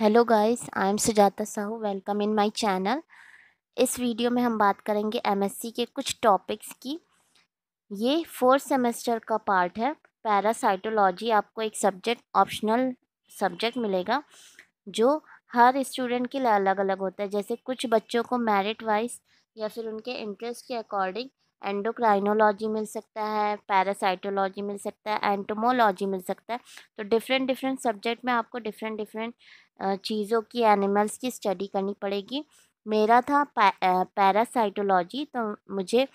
hello guys I am Sujata Sahu welcome in my channel इस video में हम बात करेंगे एमएससी के कुछ टॉपिक्स की ये फोर्थ सेमेस्टर का पार्ट है पैरासाइटोलॉजी आपको एक सब्जेक्ट ऑप्शनल सब्जेक्ट मिलेगा जो हर स्टूडेंट के लिए अलग अलग होता है जैसे कुछ बच्चों को मेरिट वाइज या फिर उनके इंटरेस्ट के अकॉर्डिंग एंडोक्राइनोलॉजी मिल सकता है पैरासाइटोलॉजी मिल सकता है एंटोमोलॉजी मिल सकता है तो डिफरेंट डिफरेंट सब्जेक्ट में आपको डिफरेंट डिफरेंट चीज़ों की एनिमल्स की स्टडी करनी पड़ेगी मेरा था पैरासाइटोलॉजी तो मुझे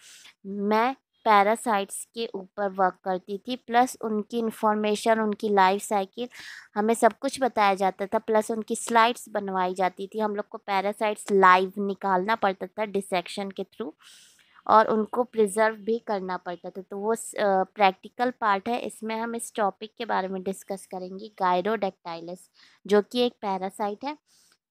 मैं पैरासाइट्स के ऊपर वर्क करती थी प्लस उनकी इन्फॉर्मेशन उनकी लाइफ साइकिल हमें सब कुछ बताया जाता था प्लस उनकी स्लाइड्स बनवाई जाती थी हम लोग को पैरासाइट्स लाइव निकालना पड़ता था डिसेक्शन के थ्रू और उनको प्रिज़र्व भी करना पड़ता था तो वो प्रैक्टिकल पार्ट है इसमें हम इस टॉपिक के बारे में डिस्कस करेंगे गायरोडेक्टाइलिस जो कि एक पैरासाइट है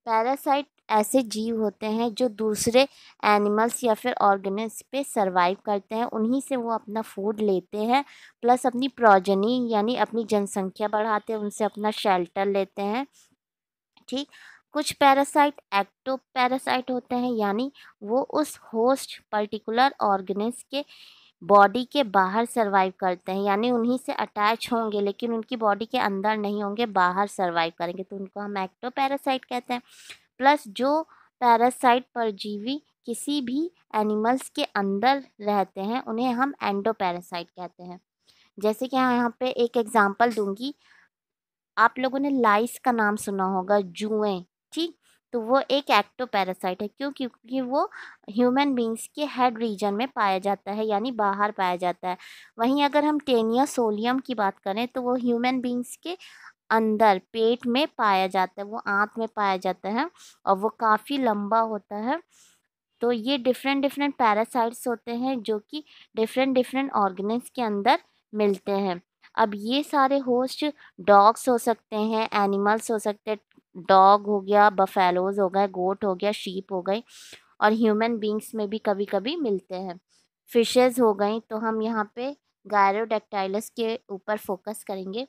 पैरासाइट ऐसे जीव होते हैं जो दूसरे एनिमल्स या फिर ऑर्गेनिज पे सरवाइव करते हैं उन्हीं से वो अपना फूड लेते हैं प्लस अपनी प्रोजनी यानी अपनी जनसंख्या बढ़ाते हैं उनसे अपना शेल्टर लेते हैं ठीक कुछ पैरासाइट एक्टो पैरासाइट होते हैं यानी वो उस होस्ट पर्टिकुलर ऑर्गेनिज के बॉडी के बाहर सर्वाइव करते हैं यानी उन्हीं से अटैच होंगे लेकिन उनकी बॉडी के अंदर नहीं होंगे बाहर सर्वाइव करेंगे तो उनको हम एक्टो पैरासाइट कहते हैं प्लस जो पैरासाइट परजीवी किसी भी एनिमल्स के अंदर रहते हैं उन्हें हम एंडो पैरासाइट कहते हैं जैसे कि यहाँ पे एक एग्ज़ाम्पल दूंगी आप लोगों ने लाइस का नाम सुना होगा जुएँ ठीक तो वो एक एक्टो पैरासाइट है क्यों क्योंकि वो ह्यूमन बींग्स के हेड रीजन में पाया जाता है यानी बाहर पाया जाता है वहीं अगर हम टेनिया सोलियम की बात करें तो वो ह्यूमन बींग्स के अंदर पेट में पाया जाता है वो आँत में पाया जाता है और वो काफ़ी लंबा होता है तो ये डिफरेंट डिफरेंट पैरासाइट्स होते हैं जो कि डिफरेंट डिफरेंट ऑर्गेनिक्स के अंदर मिलते हैं अब ये सारे होस्ट डॉग्स हो सकते हैं एनिमल्स हो सकते हैं डॉग हो गया बफेलोज हो गए गोट हो गया शीप हो गई और ह्यूमन बींग्स में भी कभी कभी मिलते हैं फिशेज़ हो गई तो हम यहाँ पे गायरोडेक्टाइलस के ऊपर फोकस करेंगे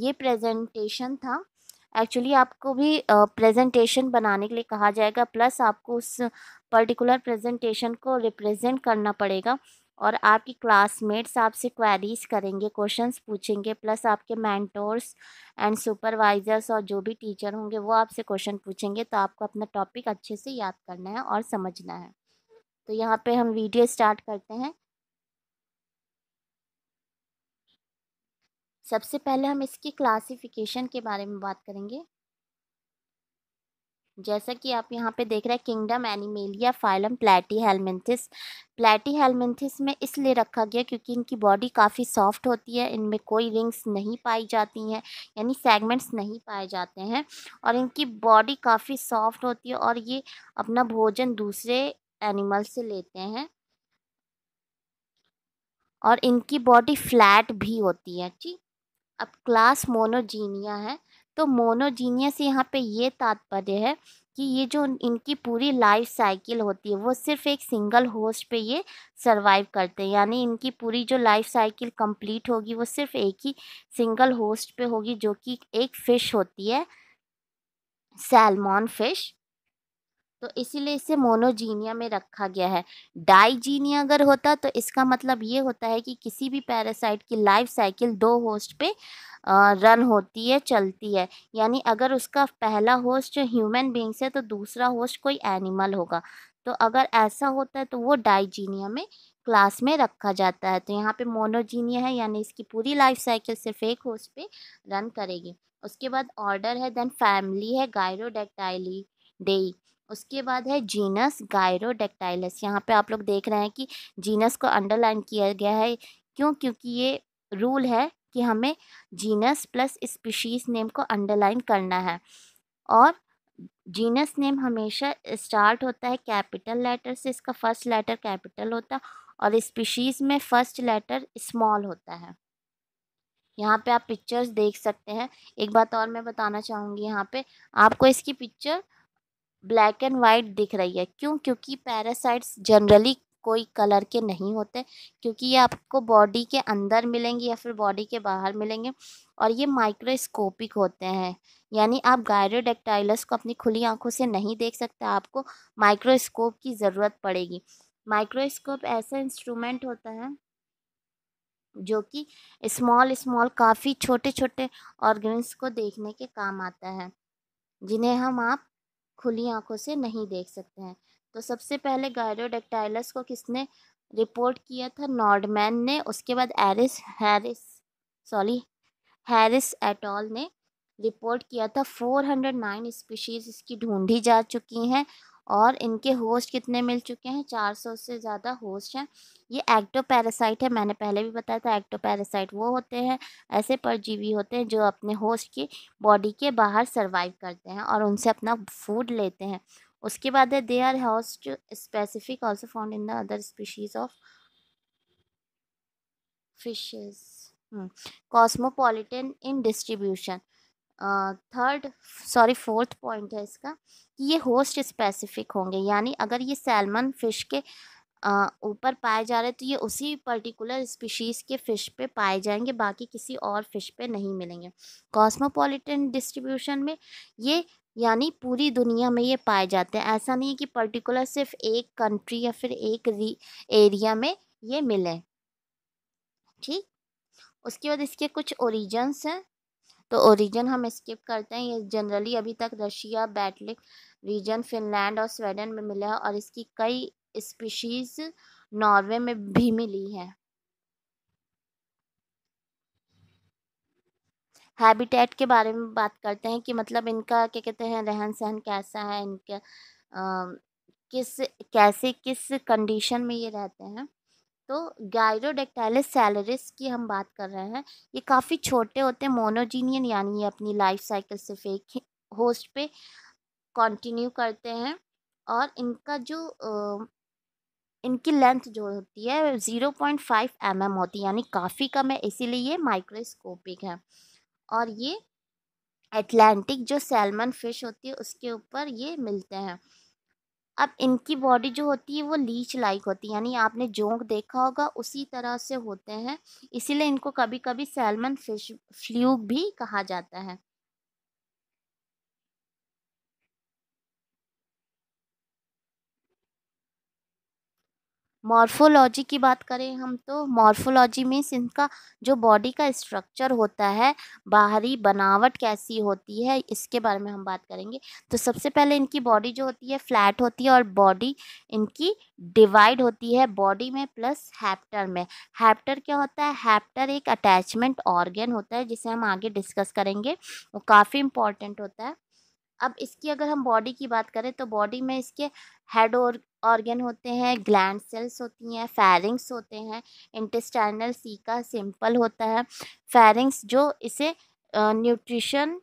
ये प्रेजेंटेशन था एक्चुअली आपको भी प्रेजेंटेशन बनाने के लिए कहा जाएगा प्लस आपको उस पर्टिकुलर प्रेजेंटेशन को रिप्रेजेंट करना पड़ेगा और आपकी क्लासमेट्स आपसे क्वेरीज करेंगे क्वेश्चंस पूछेंगे प्लस आपके मैंटोर्स एंड सुपरवाइजर्स और जो भी टीचर होंगे वो आपसे क्वेश्चन पूछेंगे तो आपको अपना टॉपिक अच्छे से याद करना है और समझना है तो यहाँ पे हम वीडियो स्टार्ट करते हैं सबसे पहले हम इसकी क्लासिफिकेशन के बारे में बात करेंगे जैसा कि आप यहाँ पे देख रहे हैं kingdom animalia phylum platyhelminthes platyhelminthes में इसलिए रखा गया क्योंकि इनकी बॉडी काफ़ी सॉफ्ट होती है इनमें कोई रिंग्स नहीं पाई जाती हैं यानी सेगमेंट्स नहीं पाए जाते हैं और इनकी बॉडी काफ़ी सॉफ्ट होती है और ये अपना भोजन दूसरे एनिमल से लेते हैं और इनकी बॉडी फ्लैट भी होती है ठीक अब क्लास मोनोजीनिया है तो मोनोजीनियस यहाँ पे ये तात्पर्य है कि ये जो इनकी पूरी लाइफ साइकिल होती है वो सिर्फ एक सिंगल होस्ट पे ये सरवाइव करते हैं यानी इनकी पूरी जो लाइफ साइकिल कंप्लीट होगी वो सिर्फ एक ही सिंगल होस्ट पे होगी जो कि एक फ़िश होती है सैलमॉन फ़िश तो इसीलिए इसे मोनोजीनिया में रखा गया है डाइजीनिया अगर होता तो इसका मतलब ये होता है कि किसी भी पैरासाइट की लाइफ साइकिल दो होस्ट पे रन होती है चलती है यानी अगर उसका पहला होस्ट ह्यूमन बींग्स है तो दूसरा होस्ट कोई एनिमल होगा तो अगर ऐसा होता है तो वो डाइजीनिया में क्लास में रखा जाता है तो यहाँ पे मोनोजीनिया है यानी इसकी पूरी लाइफ साइकिल सिर्फ एक होस्ट पे रन करेगी उसके बाद ऑर्डर है देन फैमिली है गायरोडेक्टाइली डेई उसके बाद है जीनस गायरोडेक्टाइलस यहाँ पे आप लोग देख रहे हैं कि जीनस को अंडरलाइन किया गया है क्यों क्योंकि ये रूल है कि हमें जीनस प्लस स्पीशीज़ नेम को अंडरलाइन करना है और जीनस नेम हमेशा स्टार्ट होता है कैपिटल लेटर से इसका फर्स्ट लेटर कैपिटल होता है और स्पीशीज़ में फ़र्स्ट लेटर स्मॉल होता है यहाँ पे आप पिक्चर्स देख सकते हैं एक बात और मैं बताना चाहूँगी यहाँ पे आपको इसकी पिक्चर ब्लैक एंड वाइट दिख रही है क्यों क्योंकि पैरासाइट्स जनरली कोई कलर के नहीं होते क्योंकि ये आपको बॉडी के अंदर मिलेंगे या फिर बॉडी के बाहर मिलेंगे और ये माइक्रोस्कोपिक होते हैं यानी आप गायरोडेक्टाइलस को अपनी खुली आंखों से नहीं देख सकते आपको माइक्रोस्कोप की ज़रूरत पड़ेगी माइक्रोस्कोप ऐसा इंस्ट्रूमेंट होता है जो कि स्मॉल स्मॉल काफ़ी छोटे छोटे ऑर्गन्स को देखने के काम आता है जिन्हें हम आप खुली आंखों से नहीं देख सकते हैं तो सबसे पहले गायरोडेक्टाइलस को किसने रिपोर्ट किया था नॉर्डमैन ने उसके बाद एरिस हैरिस सॉरी हैरिस एटॉल ने रिपोर्ट किया था 409 स्पीशीज़ इसकी ढूंढी जा चुकी हैं और इनके होस्ट कितने मिल चुके हैं 400 से ज़्यादा होस्ट हैं ये एक्टो पैरासाइट है मैंने पहले भी बताया था एक्टो पैरासाइट वो होते हैं ऐसे परजीवी होते हैं जो अपने होस्ट की बॉडी के बाहर सर्वाइव करते हैं और उनसे अपना फूड लेते हैं उसके बाद है they are host specific also found in the other species of fishes hmm, cosmopolitan in distribution third sorry fourth point है इसका कि ये होस्ट स्पेसिफिक होंगे यानी अगर ये सैलमन फ़िश के ऊपर पाए जा रहे तो ये उसी पर्टिकुलर स्पीशीज़ के फ़िश पे पाए जाएंगे बाकी किसी और फ़िश पे नहीं मिलेंगे कॉस्मोपॉलिटन डिस्ट्रीब्यूशन में ये यानी पूरी दुनिया में ये पाए जाते हैं ऐसा नहीं है कि पर्टिकुलर सिर्फ एक कंट्री या फिर एक री एरिया में ये मिले ठीक उसके बाद इसके कुछ ओरिजन्स हैं तो ओरिजिन हम स्किप करते हैं ये जनरली अभी तक रशिया बैटलिक रीजन फिनलैंड और स्वीडन में मिला है और इसकी कई स्पीशीज़ नॉर्वे में भी मिली है हैबिटेट के बारे में बात करते हैं कि मतलब इनका क्या कहते हैं रहन सहन कैसा है इनका किस कैसे किस कंडीशन में ये रहते हैं तो गायरोडेक्टाइलिस सैलरिस की हम बात कर रहे हैं ये काफ़ी छोटे होते हैं मोनोजीनियन यानी ये अपनी लाइफ साइकिल से फेक होस्ट पे कंटिन्यू करते हैं और इनका जो इनकी लेंथ जो होती है zero point five M M होती है यानी काफ़ी कम है इसीलिए ये माइक्रोस्कोपिक है और ये एटलांटिक जो सैलमन फिश होती है उसके ऊपर ये मिलते हैं अब इनकी बॉडी जो होती है वो लीच लाइक होती है यानी आपने जोंक देखा होगा उसी तरह से होते हैं इसीलिए इनको कभी कभी सैलमन फिश फ्ल्यूक भी कहा जाता है मॉर्फोलॉजी की बात करें हम तो मॉर्फोलॉजी मीन्स इनका जो बॉडी का स्ट्रक्चर होता है बाहरी बनावट कैसी होती है इसके बारे में हम बात करेंगे तो सबसे पहले इनकी बॉडी जो होती है फ्लैट होती है और बॉडी इनकी डिवाइड होती है बॉडी में प्लस हैप्टर में हैप्टर क्या होता है हैप्टर एक अटैचमेंट ऑर्गेन होता है जिसे हम आगे डिस्कस करेंगे वो काफ़ी इम्पॉर्टेंट होता है अब इसकी अगर हम बॉडी की बात करें तो बॉडी में इसके हेड और ऑर्गन होते हैं ग्लैंड सेल्स होती हैं फैरिंग्स होते हैं इंटेस्टाइनल सीका सिंपल होता है फैरिंग्स जो इसे न्यूट्रिशन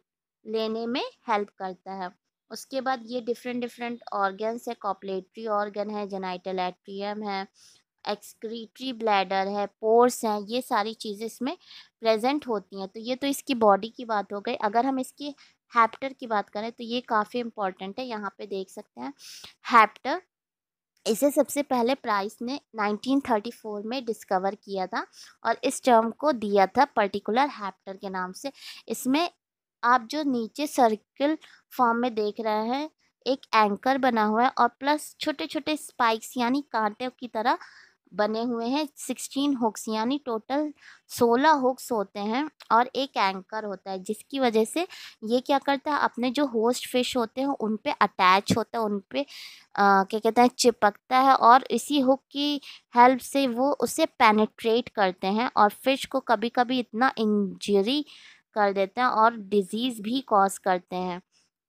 लेने में हेल्प करता है उसके बाद ये डिफरेंट डिफरेंट ऑर्गन्स है कॉपलेट्री ऑर्गन है जेनाइटल एट्रियम है एक्सक्रीटरी ब्लैडर है पोर्स हैं ये सारी चीज़ें इसमें प्रेजेंट होती हैं तो ये तो इसकी बॉडी की बात हो गई अगर हम इसकी हैप्टर की बात करें तो ये काफ़ी इंपॉर्टेंट है यहाँ पे देख सकते हैं हैप्टर इसे सबसे पहले प्राइस ने 1934 में डिस्कवर किया था और इस टर्म को दिया था पर्टिकुलर हैप्टर के नाम से इसमें आप जो नीचे सर्कल फॉर्म में देख रहे हैं एक एंकर बना हुआ है और प्लस छोटे छोटे स्पाइक्स यानी कांटे की तरह बने हुए हैं सिक्सटीन हुक्स यानी टोटल सोलह हुक्स होते हैं और एक एंकर होता है जिसकी वजह से ये क्या करता है अपने जो होस्ट फिश होते हैं उन पे अटैच होता है उन पे आ, क्या कहते हैं चिपकता है और इसी हुक की हेल्प से वो उसे पेनिट्रेट करते हैं और फिश को कभी कभी इतना इंजरी कर देते हैं और डिजीज़ भी कॉज करते हैं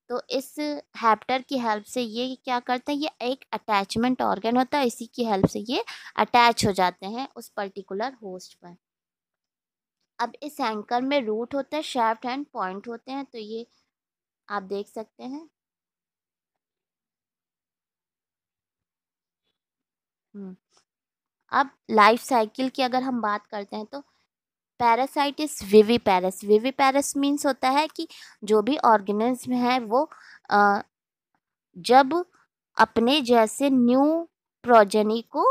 तो इस हैप्टर की हेल्प से ये क्या करते हैं ये एक अटैचमेंट ऑर्गन होता है इसी की हेल्प से ये अटैच हो जाते हैं उस पर्टिकुलर होस्ट पर अब इस एंकर में रूट होता है शेफ्ट एंड पॉइंट होते हैं तो ये आप देख सकते हैं हम्म, अब लाइफ साइकिल की अगर हम बात करते हैं तो पैरासाइटिस विवी पैरस वीवी पैरस मीन्स होता है कि जो भी ऑर्गेनिज्म है वो आ, जब अपने जैसे न्यू प्रोजनी को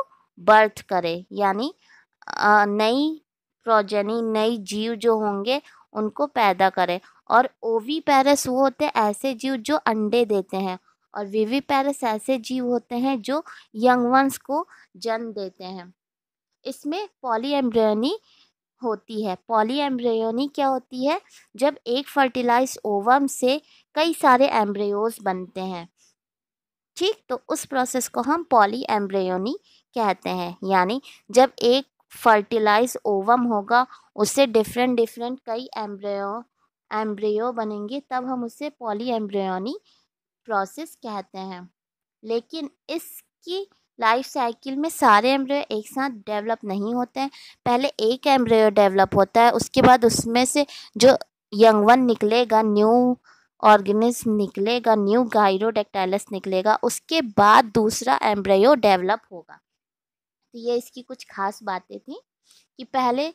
बर्थ करे यानी नई प्रोजनी नई जीव जो होंगे उनको पैदा करे और ओवी पैरस वो होते हैं ऐसे जीव जो अंडे देते हैं और वीवी पैरस ऐसे जीव होते हैं जो यंग वंस को जन्म देते हैं इसमें पॉली पॉलीएम्ब्रियनी होती है पॉली एम्ब्रियोनी क्या होती है जब एक फर्टिलाइज ओवम से कई सारे एम्ब्रियोज बनते हैं ठीक तो उस प्रोसेस को हम पॉली एम्ब्रियोनी कहते हैं यानी जब एक फर्टिलाइज ओवम होगा उससे डिफरेंट डिफरेंट कई एम्ब्रियो एम्ब्रियो बनेंगे तब हम उसे पॉली एम्ब्रियोनी प्रोसेस कहते हैं लेकिन इसकी लाइफ साइकिल में सारे एम्ब्रियो एक साथ डेवलप नहीं होते हैं पहले एक एम्ब्रियो डेवलप होता है उसके बाद उसमें से जो यंग वन निकलेगा न्यू ऑर्गेनिज्म निकलेगा न्यू गायरोडेक्टाइलस निकलेगा उसके बाद दूसरा एम्ब्रियो डेवलप होगा तो ये इसकी कुछ खास बातें थी कि पहले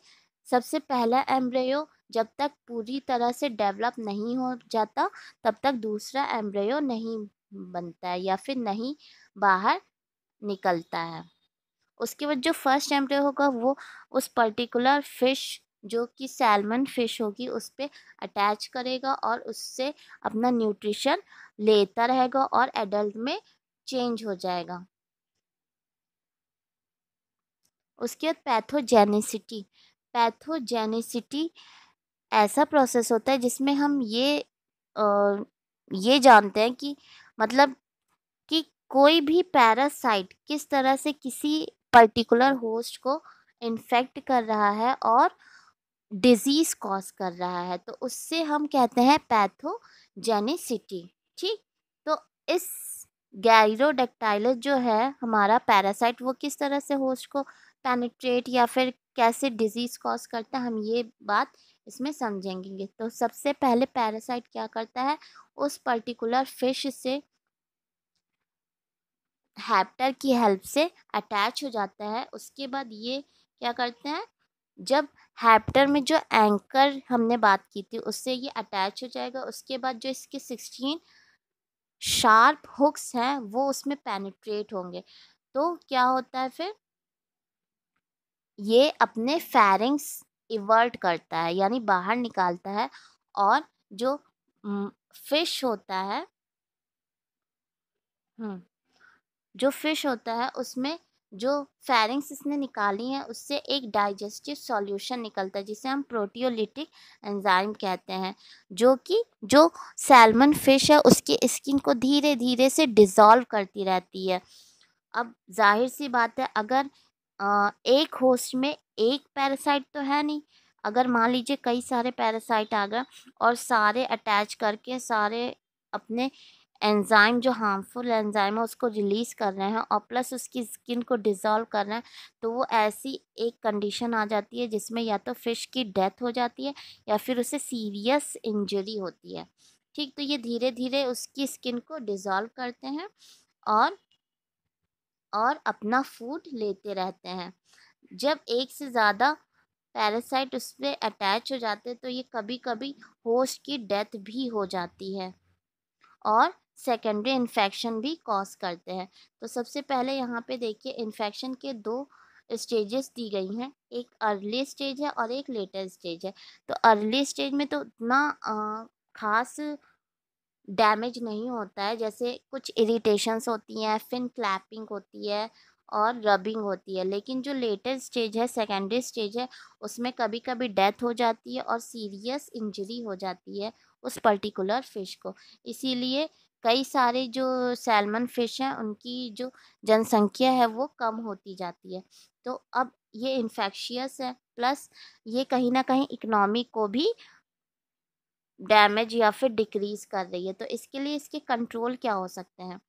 सबसे पहला एम्ब्रियो जब तक पूरी तरह से डेवलप नहीं हो जाता तब तक दूसरा एम्ब्रियो नहीं बनता है या फिर नहीं बाहर निकलता है उसके बाद जो फर्स्ट एम्प्ले होगा वो उस पर्टिकुलर फिश जो कि सैलमन फिश होगी उस पर अटैच करेगा और उससे अपना न्यूट्रिशन लेता रहेगा और एडल्ट में चेंज हो जाएगा उसके बाद पैथोजेनिसिटी पैथोजेनिसिटी ऐसा प्रोसेस होता है जिसमें हम ये आ, ये जानते हैं कि मतलब कोई भी पैरासाइट किस तरह से किसी पर्टिकुलर होस्ट को इन्फेक्ट कर रहा है और डिजीज़ कॉज कर रहा है तो उससे हम कहते हैं पैथोजेनिसिटी ठीक तो इस गैरोडेक्टाइलस जो है हमारा पैरासाइट वो किस तरह से होस्ट को पेनिट्रेट या फिर कैसे डिजीज़ कॉज करता है हम ये बात इसमें समझेंगे तो सबसे पहले पैरासाइट क्या करता है उस पर्टिकुलर फिश से हैप्टर की हेल्प से अटैच हो जाता है उसके बाद ये क्या करते हैं जब हैप्टर में जो एंकर हमने बात की थी उससे ये अटैच हो जाएगा उसके बाद जो इसके सिक्सटीन शार्प हुक्स हैं वो उसमें पेनिट्रेट होंगे तो क्या होता है फिर ये अपने फैरिंग्स इवर्ट करता है यानी बाहर निकालता है और जो हम्म, फिश होता है हम्म जो फिश होता है उसमें जो फैरिंग्स इसने निकाली हैं उससे एक डाइजेस्टिव सॉल्यूशन निकलता है जिसे हम प्रोटियोलिटिक एंजाइम कहते हैं जो कि जो सैलमन फिश है उसकी स्किन को धीरे धीरे से डिज़ोल्व करती रहती है अब जाहिर सी बात है अगर एक होस्ट में एक पैरासाइट तो है नहीं अगर मान लीजिए कई सारे पैरासाइट आ गए और सारे अटैच करके सारे अपने एंज़ाइम जो हार्मफुल एंज़ाइम है उसको रिलीज़ कर रहे हैं और प्लस उसकी स्किन को डिज़ोल्व कर रहे हैं तो वो ऐसी एक कंडीशन आ जाती है जिसमें या तो फ़िश की डेथ हो जाती है या फिर उसे सीरियस इंजरी होती है ठीक तो ये धीरे धीरे उसकी स्किन को डिज़ोल्व करते हैं और और अपना फूड लेते रहते हैं जब एक से ज़्यादा पैरासाइट उस पर अटैच हो जाते हैं तो ये कभी कभी होस्ट की डेथ भी हो जाती है और सेकेंडरी इन्फेक्शन भी कॉज करते हैं तो सबसे पहले यहाँ पे देखिए इन्फेक्शन के दो स्टेजेस दी गई हैं एक अर्ली स्टेज है और एक लेटर स्टेज है तो अर्ली स्टेज में तो उतना ख़ास डैमेज नहीं होता है जैसे कुछ इरिटेशंस होती हैं फिन क्लैपिंग होती है और रबिंग होती है लेकिन जो लेटेस्ट स्टेज है सेकेंडरी स्टेज है उसमें कभी कभी डेथ हो जाती है और सीरियस इंजरी हो जाती है उस पर्टिकुलर फिश को इसीलिए कई सारे जो सैलमन फ़िश हैं उनकी जो जनसंख्या है वो कम होती जाती है तो अब ये इन्फेक्शियस है प्लस ये कहीं ना कहीं इकनॉमी को भी डैमेज या फिर डिक्रीज़ कर रही है तो इसके लिए इसके कंट्रोल क्या हो सकते हैं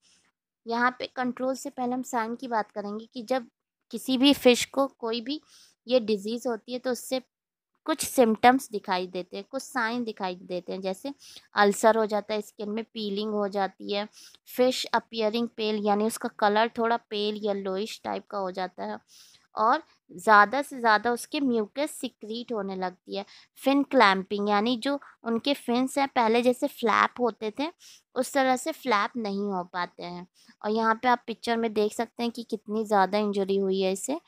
यहाँ पे कंट्रोल से पहले हम साइन की बात करेंगे कि जब किसी भी फ़िश को कोई भी ये डिज़ीज़ होती है तो उससे कुछ सिम्टम्स दिखाई देते हैं कुछ साइन दिखाई देते हैं जैसे अल्सर हो जाता है स्किन में पीलिंग हो जाती है फिश अपियरिंग पेल यानी उसका कलर थोड़ा पेल येलोइश टाइप का हो जाता है और ज़्यादा से ज़्यादा उसके म्यूकस सिक्रीट होने लगती है फिन क्लैम्पिंग यानी जो उनके फिन्स हैं पहले जैसे फ्लैप होते थे उस तरह से फ्लैप नहीं हो पाते हैं और यहाँ पे आप पिक्चर में देख सकते हैं कि कितनी ज़्यादा इंजरी हुई है इसे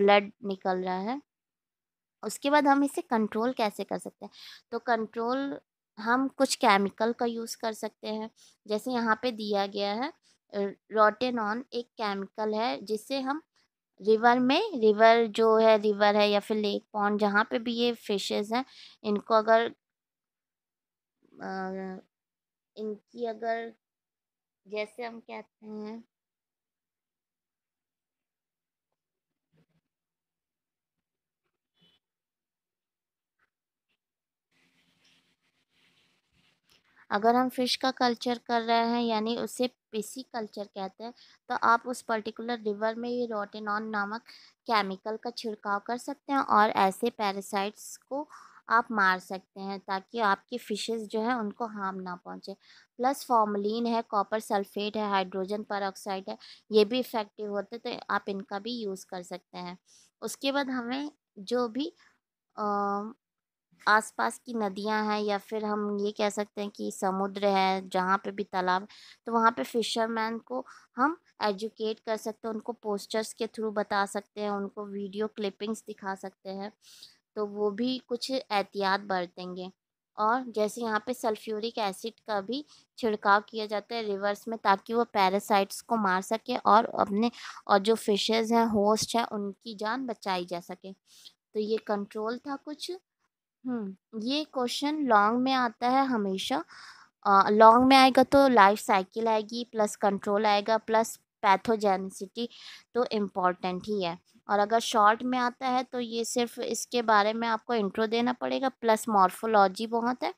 ब्लड निकल रहा है उसके बाद हम इसे कंट्रोल कैसे कर सकते हैं तो कंट्रोल हम कुछ केमिकल का यूज़ कर सकते हैं जैसे यहाँ पे दिया गया है रोटेनॉन एक केमिकल है जिससे हम रिवर में रिवर जो है रिवर है या फिर लेक पॉन्ड जहाँ पे भी ये फिशेस हैं इनको अगर आ, इनकी अगर जैसे हम कहते हैं अगर हम फिश का कल्चर कर रहे हैं यानी उसे पिसी कल्चर कहते हैं तो आप उस पर्टिकुलर रिवर में ये रोटेनॉन नामक केमिकल का छिड़काव कर सकते हैं और ऐसे पैरासाइट्स को आप मार सकते हैं ताकि आपकी फ़िशेस जो है उनको हार्म ना पहुंचे प्लस फॉर्मलिन है कॉपर सल्फेट है हाइड्रोजन पर है ये भी इफ़ेक्टिव होते तो आप इनका भी यूज़ कर सकते हैं उसके बाद हमें जो भी आ, आसपास की नदियां हैं या फिर हम ये कह सकते हैं कि समुद्र है जहाँ पे भी तालाब तो वहाँ पे फ़िशरमैन को हम एजुकेट कर सकते हैं उनको पोस्टर्स के थ्रू बता सकते हैं उनको वीडियो क्लिपिंग्स दिखा सकते हैं तो वो भी कुछ एहतियात बरतेंगे और जैसे यहाँ पे सल्फ्यूरिक एसिड का भी छिड़काव किया जाता है रिवर्स में ताकि वो पैरासाइट्स को मार सके और अपने और जो फिशेज़ हैं होस्ट हैं उनकी जान बचाई जा सके तो ये कंट्रोल था कुछ हम्म, ये क्वेश्चन लॉन्ग में आता है हमेशा लॉन्ग में आएगा तो लाइफ साइकिल आएगी प्लस कंट्रोल आएगा प्लस पैथोजेनिसिटी तो इम्पॉर्टेंट ही है और अगर शॉर्ट में आता है तो ये सिर्फ इसके बारे में आपको इंट्रो देना पड़ेगा प्लस मॉर्फोलॉजी बहुत है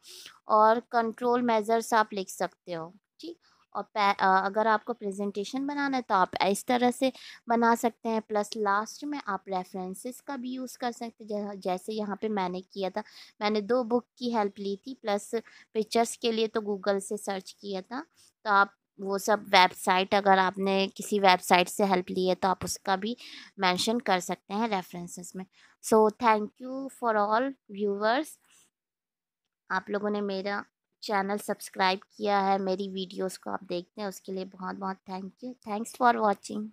और कंट्रोल मेज़र्स आप लिख सकते हो ठीक और अगर आपको प्रेजेंटेशन बनाना है तो आप इस तरह से बना सकते हैं प्लस लास्ट में आप रेफरेंसेस का भी यूज़ कर सकते हैं जैसे यहाँ पे मैंने किया था मैंने दो बुक की हेल्प ली थी प्लस पिक्चर्स के लिए तो गूगल से सर्च किया था तो आप वो सब वेबसाइट अगर आपने किसी वेबसाइट से हेल्प ली है तो आप उसका भी मेंशन कर सकते हैं रेफरेंसेस में so thank you for all viewers आप लोगों ने मेरा चैनल सब्सक्राइब किया है मेरी वीडियोस को आप देखते हैं उसके लिए बहुत बहुत thank you thanks for watching